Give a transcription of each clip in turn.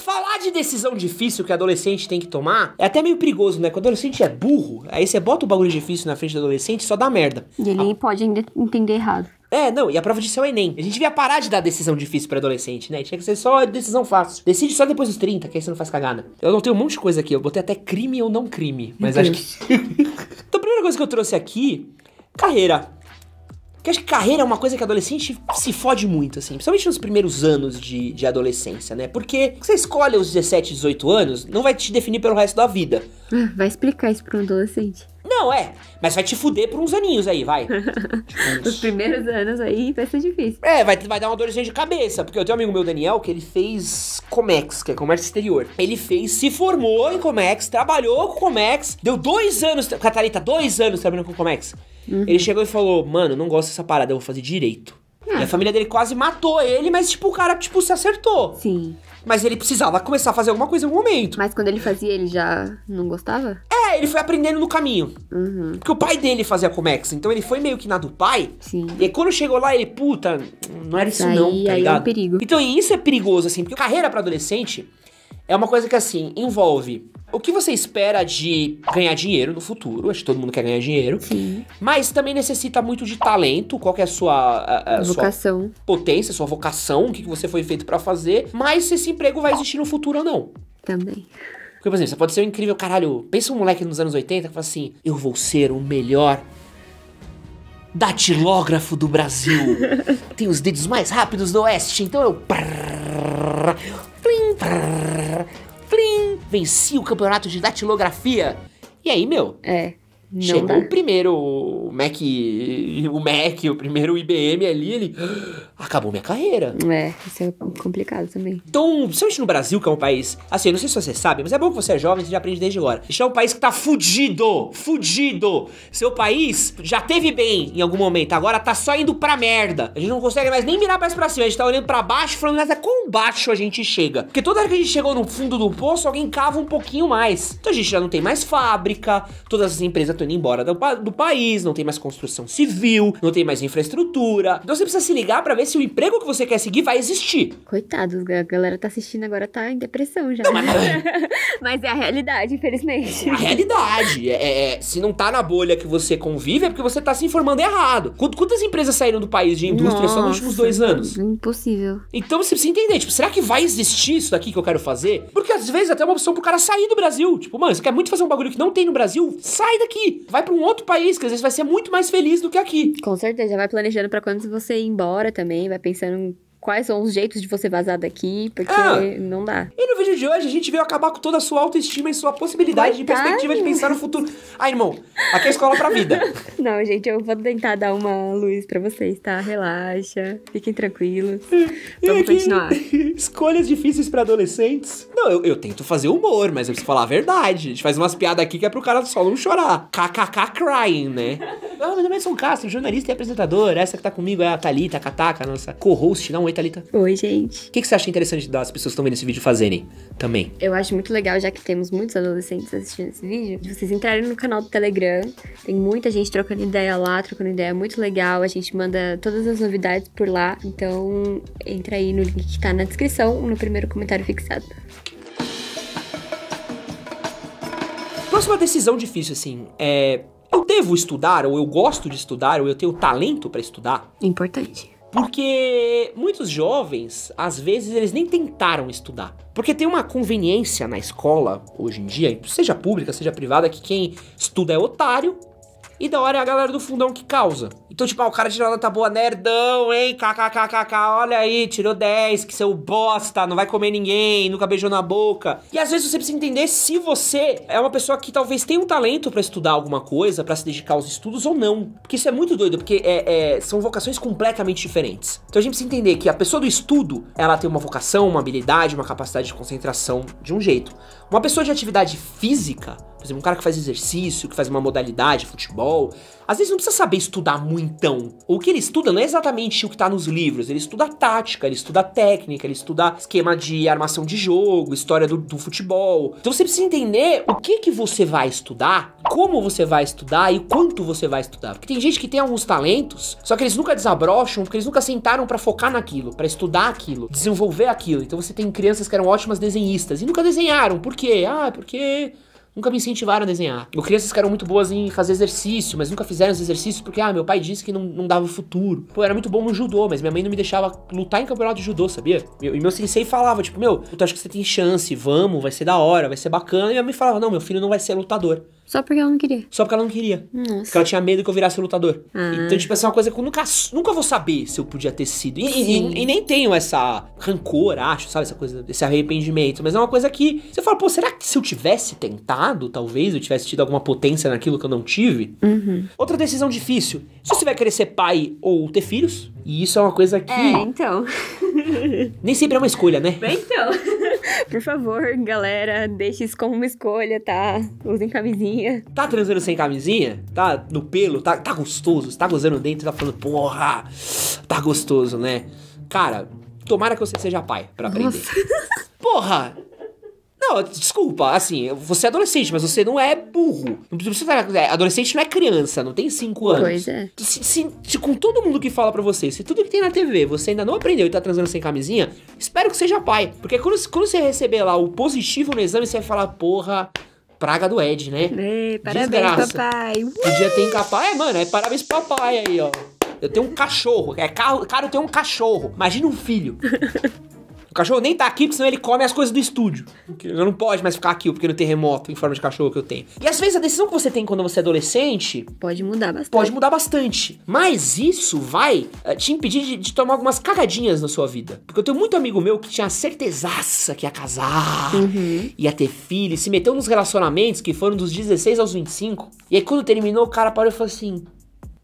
Falar de decisão difícil que adolescente tem que tomar é até meio perigoso, né? Quando adolescente é burro, aí você bota o bagulho difícil na frente do adolescente só dá merda. E ele pode ainda entender errado. É, não, e a prova disso é o Enem. A gente devia parar de dar decisão difícil pra adolescente, né? Tinha que ser só decisão fácil. Decide só depois dos 30, que aí você não faz cagada. Eu não tenho um monte de coisa aqui, eu botei até crime ou não crime, mas Entendi. acho que. então, a primeira coisa que eu trouxe aqui, carreira. Porque acho que carreira é uma coisa que adolescente se fode muito, assim. Principalmente nos primeiros anos de, de adolescência, né? Porque você escolhe os 17, 18 anos, não vai te definir pelo resto da vida. Ah, vai explicar isso pra um adolescente. Não, é. Mas vai te fuder por uns aninhos aí, vai. Os primeiros anos aí vai ser difícil. É, vai, vai dar uma dorzinha de cabeça. Porque eu tenho um amigo meu, Daniel, que ele fez Comex, que é comércio exterior. Ele fez, se formou em Comex, trabalhou com Comex, deu dois anos. Catarita, dois anos trabalhando com Comex. Uhum. Ele chegou e falou: Mano, não gosto dessa parada, eu vou fazer direito. Ah. E a família dele quase matou ele, mas, tipo, o cara, tipo, se acertou. Sim. Mas ele precisava começar a fazer alguma coisa em algum momento. Mas quando ele fazia, ele já não gostava? É, é, ele foi aprendendo no caminho. Uhum. Porque o pai dele fazia Comex, então ele foi meio que na do pai. Sim. E aí, quando chegou lá, ele, puta, não era isso aí, não, tá aí ligado? É um perigo. Então isso é perigoso, assim, porque carreira para adolescente é uma coisa que, assim, envolve o que você espera de ganhar dinheiro no futuro. Acho que todo mundo quer ganhar dinheiro. Sim. Mas também necessita muito de talento. Qual é a sua... A, a vocação. Sua potência, sua vocação, o que, que você foi feito para fazer. Mas se esse emprego vai existir no futuro ou não. Também. Porque, por exemplo, você pode ser um incrível caralho. Pensa um moleque nos anos 80 que fala assim: eu vou ser o melhor datilógrafo do Brasil. Tenho os dedos mais rápidos do Oeste, então eu. venci o campeonato de datilografia. E aí, meu? É. Não Chegou dá. o primeiro Mac, o Mac, o primeiro IBM ali, ele acabou minha carreira. É, isso é complicado também. Então, principalmente no Brasil, que é um país. Assim, eu não sei se você sabe, mas é bom que você é jovem, você já aprende desde agora. Isso é um país que tá fudido! Fudido! Seu país já teve bem em algum momento, agora tá só indo pra merda. A gente não consegue mais nem mirar mais pra cima, a gente tá olhando pra baixo falando, mas é quão baixo a gente chega. Porque toda hora que a gente chegou no fundo do poço, alguém cava um pouquinho mais. Então a gente já não tem mais fábrica, todas as empresas estão indo embora do, do país, não tem mais construção civil, não tem mais infraestrutura. Então você precisa se ligar pra ver se o emprego que você quer seguir vai existir. Coitados, a galera tá assistindo agora, tá em depressão já. Não, mas... mas é a realidade, infelizmente. É a realidade. É, é, é, se não tá na bolha que você convive, é porque você tá se informando errado. Quantas empresas saíram do país de indústria Nossa, só nos últimos dois anos? Impossível. Então você precisa entender, tipo, será que vai existir isso daqui que eu quero fazer? Porque às vezes é até é uma opção pro cara sair do Brasil. Tipo, mano, você quer muito fazer um bagulho que não tem no Brasil? Sai daqui. Vai pra um outro país, que às vezes vai ser muito mais feliz do que aqui. Com certeza, já vai planejando para quando você ir embora também também, vai pensando quais são os jeitos de você vazar daqui, porque ah, não dá. E no vídeo de hoje a gente veio acabar com toda a sua autoestima e sua possibilidade de perspectiva de pensar no futuro. Ah, irmão, aqui é escola pra vida. não, gente, eu vou tentar dar uma luz para vocês, tá? Relaxa, fiquem tranquilos. Vamos continuar. Escolhas difíceis para adolescentes. Não, eu, eu, tento fazer humor, mas eu preciso falar a verdade. A gente faz umas piadas aqui que é pro cara só não chorar. KKK crying, né? Ah, meu nome é Castro, jornalista e apresentador. Essa que tá comigo é a Thalita Kataka, nossa co-host, não Oi, Thalita. Oi, gente. O que, que você acha interessante das pessoas que estão vendo esse vídeo fazerem também? Eu acho muito legal, já que temos muitos adolescentes assistindo esse vídeo, de vocês entrarem no canal do Telegram. Tem muita gente trocando ideia lá, trocando ideia muito legal. A gente manda todas as novidades por lá. Então, entra aí no link que tá na descrição, no primeiro comentário fixado. Próxima decisão difícil, assim, é. Eu devo estudar, ou eu gosto de estudar, ou eu tenho talento para estudar? Importante. Porque muitos jovens, às vezes, eles nem tentaram estudar. Porque tem uma conveniência na escola, hoje em dia, seja pública, seja privada, que quem estuda é otário e da hora é a galera do fundão que causa. Então, tipo, ah, o cara tirou nota boa, nerdão, hein? KKKKK, olha aí, tirou 10, que seu bosta, não vai comer ninguém, nunca beijou na boca. E às vezes você precisa entender se você é uma pessoa que talvez tenha um talento para estudar alguma coisa, para se dedicar aos estudos ou não. Porque isso é muito doido, porque é, é, são vocações completamente diferentes. Então a gente precisa entender que a pessoa do estudo, ela tem uma vocação, uma habilidade, uma capacidade de concentração de um jeito. Uma pessoa de atividade física, por exemplo, um cara que faz exercício, que faz uma modalidade, futebol, às vezes não precisa saber estudar muitão. O que ele estuda não é exatamente o que tá nos livros, ele estuda tática, ele estuda técnica, ele estuda esquema de armação de jogo, história do, do futebol. Então você precisa entender o que que você vai estudar, como você vai estudar e quanto você vai estudar. Porque tem gente que tem alguns talentos, só que eles nunca desabrocham, porque eles nunca sentaram para focar naquilo, para estudar aquilo, desenvolver aquilo. Então você tem crianças que eram ótimas desenhistas e nunca desenharam. Por quê? Ah, porque nunca me incentivaram a desenhar. Eu crianças caras muito boas em fazer exercício, mas nunca fizeram os exercícios porque, ah, meu pai disse que não, não dava futuro. Pô, eu era muito bom no judô, mas minha mãe não me deixava lutar em campeonato de judô, sabia? Meu, e meu sensei falava, tipo, meu, tu acha que você tem chance, vamos, vai ser da hora, vai ser bacana. E minha mãe falava, não, meu filho não vai ser lutador. Só porque ela não queria. Só porque ela não queria. Nossa. Porque ela tinha medo que eu virasse lutador. Ah. Então, tipo, essa é uma coisa que eu nunca, nunca vou saber se eu podia ter sido. E, e, e, nem tenho essa rancor, acho, sabe? Essa coisa, esse arrependimento. Mas é uma coisa que você fala, pô, será que se eu tivesse tentado, talvez eu tivesse tido alguma potência naquilo que eu não tive? Uhum. Outra decisão difícil. Se você vai querer ser pai ou ter filhos. E isso é uma coisa que. É, então. nem sempre é uma escolha, né? Então. Por favor, galera, deixe isso como uma escolha, tá? Usem camisinha. Tá transando sem camisinha? Tá no pelo? Tá, tá gostoso? Tá gozando dentro? Tá falando, porra, tá gostoso, né? Cara, tomara que você seja pai pra aprender. Nossa. Porra! Não, desculpa, assim, você é adolescente, mas você não é burro. Você precisa é, Adolescente não é criança, não tem 5 anos. Pois é. Se, se, se, com todo mundo que fala pra você, se tudo que tem na TV você ainda não aprendeu e tá transando sem camisinha, espero que seja pai. Porque quando, quando você receber lá o positivo no exame, você vai falar, porra praga do Ed, né? Ei, parabéns, Desgraça. papai. dia tem encapado. É, mano, é parabéns pro papai aí, ó. Eu tenho um cachorro. É caro, caro ter um cachorro. Imagina um filho. O cachorro nem tá aqui, porque senão ele come as coisas do estúdio. Eu não pode mais ficar aqui, porque no terremoto em forma de cachorro que eu tenho. E às vezes a decisão que você tem quando você é adolescente. Pode mudar bastante. Pode mudar bastante. Mas isso vai eh, te impedir de, de tomar algumas cagadinhas na sua vida. Porque eu tenho muito amigo meu que tinha certezaça que ia casar, uhum. ia ter filho, se meteu nos relacionamentos que foram dos 16 aos 25. E aí quando terminou, o cara parou e falou assim: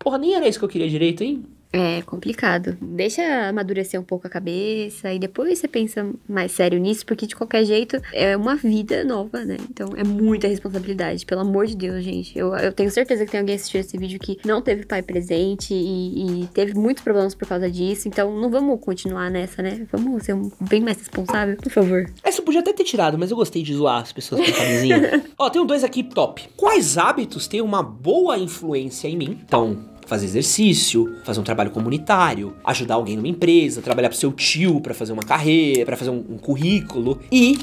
Porra, nem era isso que eu queria direito, hein? É complicado. Deixa amadurecer um pouco a cabeça e depois você pensa mais sério nisso, porque de qualquer jeito é uma vida nova, né? Então é muita responsabilidade, pelo amor de Deus, gente. Eu, eu tenho certeza que tem alguém assistindo esse vídeo que não teve pai presente e, e, teve muitos problemas por causa disso. Então não vamos continuar nessa, né? Vamos ser um, bem mais responsável, por favor. Essa é, eu podia até ter tirado, mas eu gostei de zoar as pessoas com camisinha. Ó, tenho dois aqui top. Quais hábitos têm uma boa influência em mim? Então, fazer exercício, fazer um trabalho comunitário, ajudar alguém numa empresa, trabalhar pro seu tio para fazer uma carreira, para fazer um, um currículo. E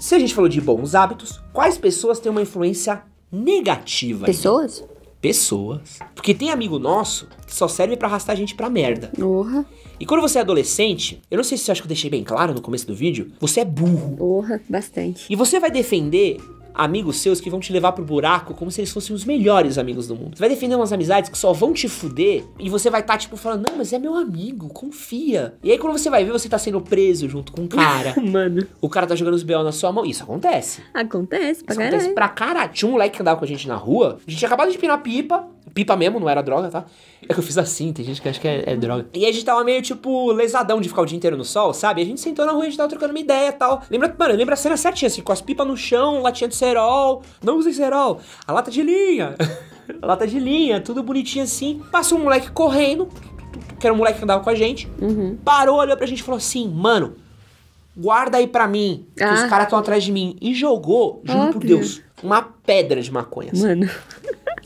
se a gente falou de bons hábitos, quais pessoas têm uma influência negativa? Pessoas? Ainda? Pessoas. Porque tem amigo nosso que só serve para arrastar a gente pra merda. Porra. E quando você é adolescente, eu não sei se você acha que eu deixei bem claro no começo do vídeo, você é burro. Porra, bastante. E você vai defender amigos seus que vão te levar pro buraco como se eles fossem os melhores amigos do mundo. Você vai defender umas amizades que só vão te fuder e você vai estar, tá, tipo, falando, não, mas é meu amigo, confia. E aí quando você vai ver, você tá sendo preso junto com um cara. Mano. O cara tá jogando os B.O. na sua mão. Isso acontece. Acontece, pra Isso caralho. acontece pra caralho. Tinha um moleque que andava com a gente na rua, a gente tinha acabado de pinar pipa, pipa mesmo, não era droga, tá? É que eu fiz assim, tem gente que acha que é, é droga. E a gente tava meio, tipo, lesadão de ficar o dia inteiro no sol, sabe? A gente sentou na rua, a gente tava trocando uma ideia e tal. Lembra, mano, lembra a cena certinha, assim, com as pipas no chão, latinha de cerol. Não usei cerol, a lata de linha. a lata de linha, tudo bonitinho assim. Passou um moleque correndo, que era um moleque que andava com a gente. Uhum. Parou, olhou pra gente e falou assim, mano, guarda aí pra mim, que ah. os caras estão atrás de mim. E jogou, juro por Deus, uma pedra de maconha. Assim. Mano.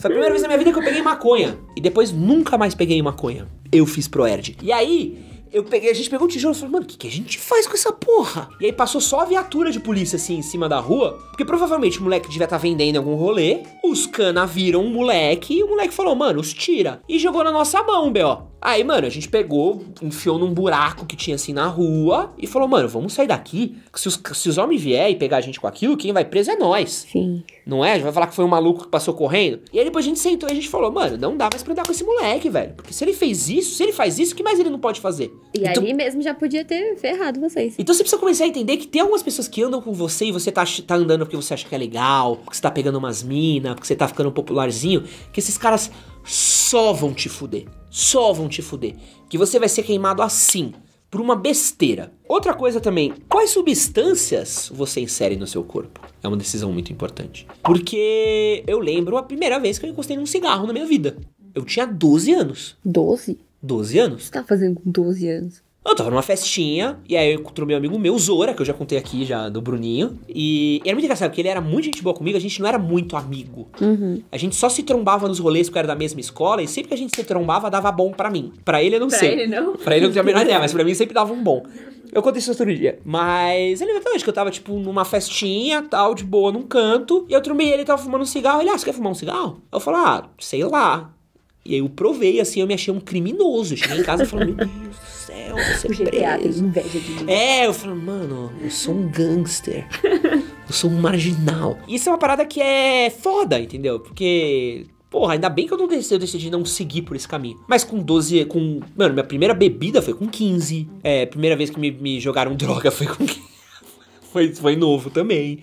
Foi a primeira vez na minha vida que eu peguei maconha. E depois nunca mais peguei maconha. Eu fiz pro Erd. E aí, eu peguei, a gente pegou o tijolo e falou, mano, o que, que, a gente faz com essa porra? E aí passou só a viatura de polícia, assim, em cima da rua, porque provavelmente o moleque devia estar tá vendendo algum rolê, os cana viram o moleque e o moleque falou, mano, os tira. E jogou na nossa mão, B.O. Aí, mano, a gente pegou, enfiou num buraco que tinha assim na rua e falou, mano, vamos sair daqui. Se os, se os homens vier e pegar a gente com aquilo, quem vai preso é nós. Sim. Não é? Vai falar que foi um maluco que passou correndo. E aí depois a gente sentou e a gente falou, mano, não dá mais pra andar com esse moleque, velho. Porque se ele fez isso, se ele faz isso, o que mais ele não pode fazer? E então, ali mesmo já podia ter ferrado vocês. Então você precisa começar a entender que tem algumas pessoas que andam com você e você tá, tá andando porque você acha que é legal, porque você tá pegando umas minas, porque você tá ficando popularzinho, que esses caras só vão te fuder. Só vão te fuder. Que você vai ser queimado assim, por uma besteira. Outra coisa também, quais substâncias você insere no seu corpo? É uma decisão muito importante. Porque eu lembro a primeira vez que eu encostei num cigarro na minha vida. Eu tinha 12 anos. 12? 12 anos? O que você tá fazendo com 12 anos? Eu tava numa festinha, e aí eu encontrei meu amigo meu, Zora, que eu já contei aqui já, do Bruninho. E, e era muito engraçado, porque ele era muito gente boa comigo, a gente não era muito amigo. Uhum. A gente só se trombava nos rolês porque era da mesma escola, e sempre que a gente se trombava, dava bom para mim. para ele eu não pra sei. Pra ele não? Pra ele eu não tinha a menor ideia, mas pra mim sempre dava um bom. Eu contei isso outro dia. Mas ele até hoje que eu tava, tipo, numa festinha, tal, de boa, num canto. E eu trombei ele, tava fumando um cigarro. Ele, ah, você quer fumar um cigarro? Eu falo, ah, sei lá. E aí eu provei, assim, eu me achei um criminoso. Eu cheguei em casa e falei, meu Deus do céu, você é preso. inveja de mim. É, eu falei, mano, eu sou um gangster. Eu sou um marginal. Isso é uma parada que é foda, entendeu? Porque Porra, ainda bem que eu não decidi, eu decidi não seguir por esse caminho. Mas com 12, com. Mano, minha primeira bebida foi com 15. É, primeira vez que me, me jogaram droga foi com 15 foi, foi novo também.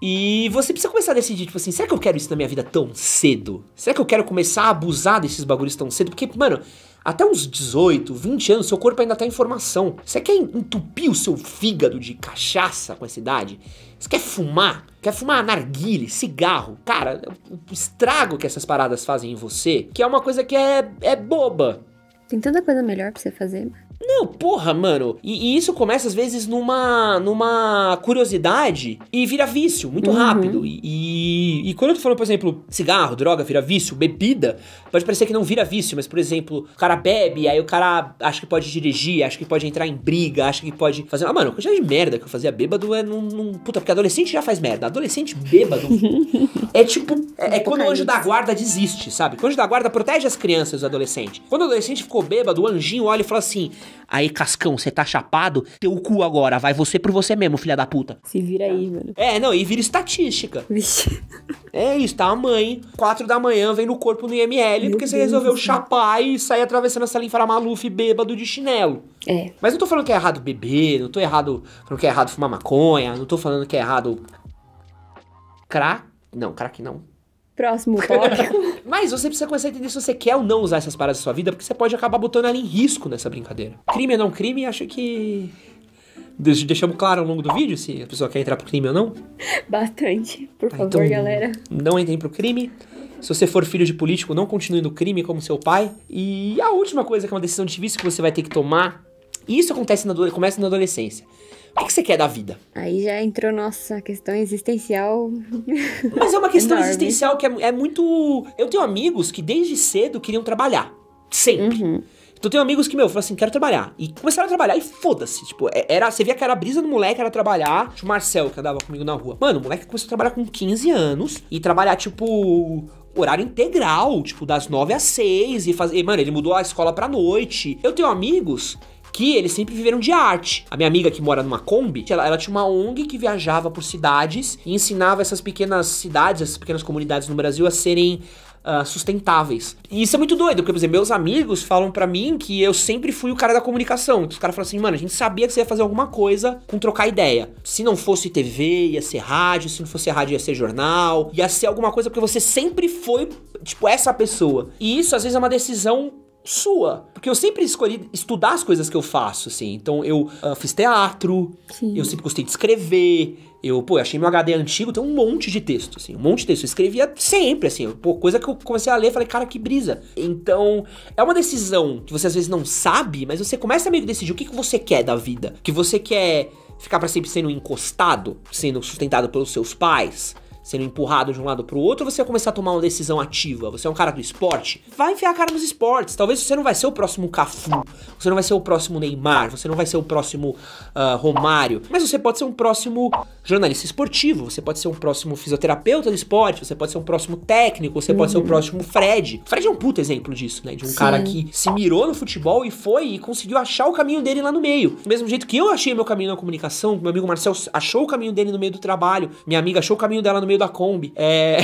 E você precisa começar a decidir, tipo assim, será que eu quero isso na minha vida tão cedo? Será que eu quero começar a abusar desses bagulhos tão cedo? Porque, mano, até uns 18, 20 anos, seu corpo ainda tá em formação. Você quer entupir o seu fígado de cachaça com essa idade? Você quer fumar? Quer fumar narguile, cigarro? Cara, o estrago que essas paradas fazem em você, que é uma coisa que é, é boba. Tem tanta coisa melhor pra você fazer, não, porra, mano. E, e, isso começa às vezes numa, numa curiosidade e vira vício muito uhum. rápido. E, e, e, quando eu tô falando, por exemplo, cigarro, droga, vira vício, bebida, pode parecer que não vira vício, mas por exemplo, o cara bebe, aí o cara acha que pode dirigir, acha que pode entrar em briga, acha que pode fazer. Ah, mano, a quantidade de merda que eu fazia bêbado é num. num... Puta, porque adolescente já faz merda. Adolescente bêbado. É tipo. É, é quando o anjo da guarda desiste, sabe? o anjo da guarda protege as crianças e os adolescentes. Quando o adolescente ficou bêbado, o anjinho olha e fala assim: Aí, Cascão, você tá chapado? Teu cu agora, vai você por você mesmo, filha da puta. Se vira aí, mano. É, não, e vira estatística. Vixe. É isso, tá a mãe, quatro da manhã, vem no corpo no IML, Meu porque Deus você resolveu Deus. chapar e sair atravessando essa linfara maluf bêbado de chinelo. É. Mas não tô falando que é errado beber, não tô errado falando que é errado fumar maconha, não tô falando que é errado crack não, craque não. Próximo Mas você precisa começar a entender se você quer ou não usar essas paradas na sua vida, porque você pode acabar botando ela em risco nessa brincadeira. Crime ou não crime, acho que. Deixamos claro ao longo do vídeo se a pessoa quer entrar pro crime ou não? Bastante, por tá, favor, então, galera. Não entrem pro crime. Se você for filho de político, não continue no crime como seu pai. E a última coisa que é uma decisão difícil que você vai ter que tomar, e isso acontece na, começa na adolescência. O que você quer da vida? Aí já entrou nossa questão existencial. Mas é uma questão Enorme. existencial que é, é, muito. Eu tenho amigos que desde cedo queriam trabalhar. Sempre. Uhum. Então tenho amigos que, meu, falaram assim, quero trabalhar. E começaram a trabalhar e foda-se. Tipo, é, era, você via que era a brisa do moleque, era trabalhar. Tipo, o Marcel, que andava comigo na rua. Mano, o moleque começou a trabalhar com 15 anos e trabalhar, tipo, horário integral, tipo, das 9 às 6 e fazer. Mano, ele mudou a escola pra noite. Eu tenho amigos aqui eles sempre viveram de arte. A minha amiga que mora numa Kombi, ela, ela, tinha uma ONG que viajava por cidades e ensinava essas pequenas cidades, essas pequenas comunidades no Brasil a serem Uh, sustentáveis. E isso é muito doido, porque, por exemplo, meus amigos falam para mim que eu sempre fui o cara da comunicação. Os caras falam assim, mano, a gente sabia que você ia fazer alguma coisa com trocar ideia. Se não fosse TV, ia ser rádio, se não fosse rádio, ia ser jornal, ia ser alguma coisa, porque você sempre foi, tipo, essa pessoa. E isso, às vezes, é uma decisão sua. Porque eu sempre escolhi estudar as coisas que eu faço, assim. Então eu uh, fiz teatro, Sim. eu sempre gostei de escrever. Eu, pô, achei meu HD antigo, tem um monte de texto, assim, um monte de texto. Eu escrevia sempre, assim, pô, coisa que eu comecei a ler, falei, cara, que brisa. Então, é uma decisão que você às vezes não sabe, mas você começa a meio que decidir o que, que você quer da vida. Que você quer ficar para sempre sendo encostado, sendo sustentado pelos seus pais, sendo empurrado de um lado pro outro, ou você vai começar a tomar uma decisão ativa? Você é um cara do esporte? Vai enfiar a cara nos esportes. Talvez você não vai ser o próximo Cafu, você não vai ser o próximo Neymar, você não vai ser o próximo uh, Romário, mas você pode ser um próximo jornalista esportivo, você pode ser um próximo fisioterapeuta do esporte, você pode ser um próximo técnico, você uhum. pode ser o uhum. próximo Fred. Fred é um puto exemplo disso, né? De um Sim. cara que se mirou no futebol e foi e conseguiu achar o caminho dele lá no meio. Do mesmo jeito que eu achei meu caminho na comunicação, meu amigo Marcel achou o caminho dele no meio do trabalho, minha amiga achou o caminho dela no meio meio da Kombi. É.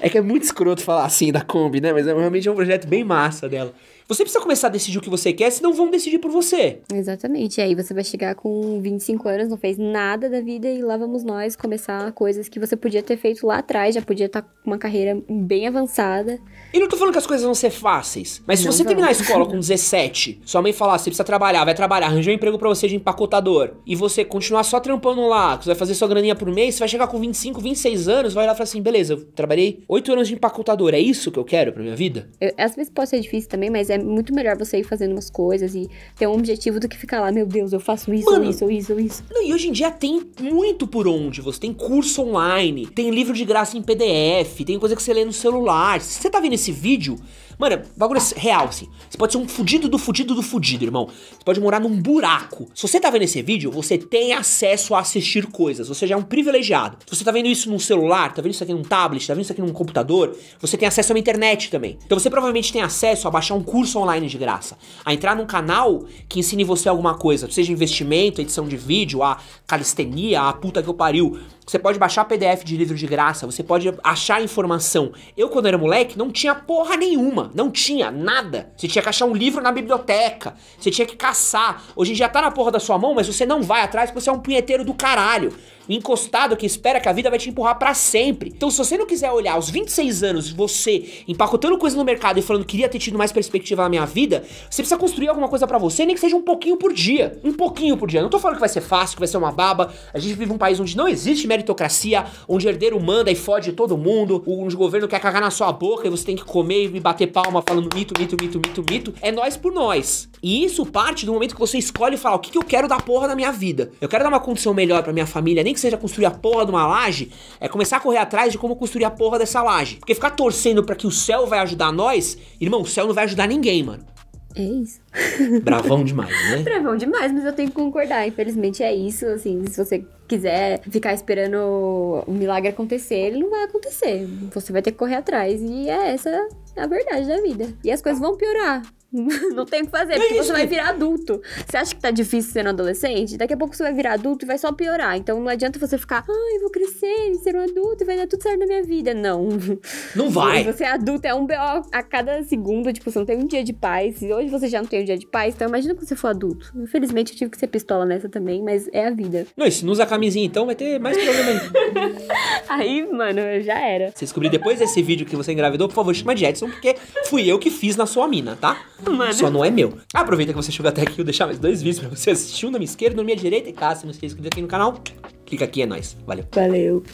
É que é muito escroto falar assim da Kombi, né? Mas é realmente é um projeto bem massa dela. Você precisa começar a decidir o que você quer, senão vão decidir por você. Exatamente. E aí você vai chegar com 25 anos, não fez nada da vida e lá vamos nós começar coisas que você podia ter feito lá atrás, já podia estar tá com uma carreira bem avançada. E não tô falando que as coisas vão ser fáceis, mas não se você vamos. terminar a escola com 17, sua mãe falar, você precisa trabalhar, vai trabalhar, arranjar um emprego para você de empacotador, e você continuar só trampando lá, que você vai fazer sua graninha por mês, você vai chegar com 25, 26 anos, vai lá e falar assim, beleza, eu trabalhei 8 anos de empacotador, é isso que eu quero pra minha vida? Eu, às vezes pode ser difícil também, mas é é muito melhor você ir fazendo umas coisas e ter um objetivo do que ficar lá, meu Deus, eu faço isso, Mano, isso, isso, isso. Não, e hoje em dia tem muito por onde. Você tem curso online, tem livro de graça em PDF, tem coisa que você lê no celular. Se você tá vendo esse vídeo, Mano, é bagulho real, assim. Você pode ser um fudido do fudido do fudido, irmão. Você pode morar num buraco. Se você tá vendo esse vídeo, você tem acesso a assistir coisas. Você já é um privilegiado. Se você tá vendo isso num celular, tá vendo isso aqui num tablet, tá vendo isso aqui num computador, você tem acesso à internet também. Então você provavelmente tem acesso a baixar um curso online de graça, a entrar num canal que ensine você alguma coisa, seja investimento, edição de vídeo, a calistenia, a puta que eu pariu. Você pode baixar PDF de livro de graça, você pode achar informação. Eu, quando era moleque, não tinha porra nenhuma, não tinha nada. Você tinha que achar um livro na biblioteca, você tinha que caçar. Hoje em dia tá na porra da sua mão, mas você não vai atrás porque você é um punheteiro do caralho encostado que espera que a vida vai te empurrar para sempre. Então, se você não quiser olhar aos 26 anos, você empacotando coisa no mercado e falando queria ter tido mais perspectiva na minha vida, você precisa construir alguma coisa para você, nem que seja um pouquinho por dia. Um pouquinho por dia. Não tô falando que vai ser fácil, que vai ser uma baba. A gente vive um país onde não existe meritocracia, onde herdeiro manda e fode todo mundo, onde o governo quer cagar na sua boca e você tem que comer e bater palma falando mito, mito, mito, mito, mito. É nós por nós. E isso parte do momento que você escolhe falar o que, que eu quero da porra na minha vida. Eu quero dar uma condição melhor para minha família, nem que seja construir a porra de uma laje, é começar a correr atrás de como construir a porra dessa laje. Porque ficar torcendo para que o céu vai ajudar nós, irmão, o céu não vai ajudar ninguém, mano. É isso. Bravão demais, né? Bravão demais, mas eu tenho que concordar. Infelizmente é isso, assim, se você quiser ficar esperando o milagre acontecer, ele não vai acontecer. Você vai ter que correr atrás e é essa a verdade da vida. E as coisas vão piorar. não tem o que fazer, é porque você vai virar adulto. Você acha que tá difícil ser um adolescente? Daqui a pouco você vai virar adulto e vai só piorar. Então não adianta você ficar, ai, ah, vou crescer e ser um adulto e vai dar tudo certo na minha vida. Não. Não vai. você é adulto, é um BO a cada segundo, tipo, você não tem um dia de paz. E hoje você já não tem um dia de paz, então imagina quando você for adulto. Infelizmente eu tive que ser pistola nessa também, mas é a vida. Não, e se não usar camisinha então vai ter mais problema ainda. Aí, mano, já era. Se descobrir depois desse vídeo que você engravidou, por favor, chama de Edson, porque fui eu que fiz na sua mina, tá? Mano. Só não é meu. Aproveita que você chegou até aqui, vou deixar mais dois vídeos pra você assistir. Um na minha esquerda, um na minha direita. E caso você não se inscreveu aqui no canal, clica aqui, é nóis. Valeu. Valeu.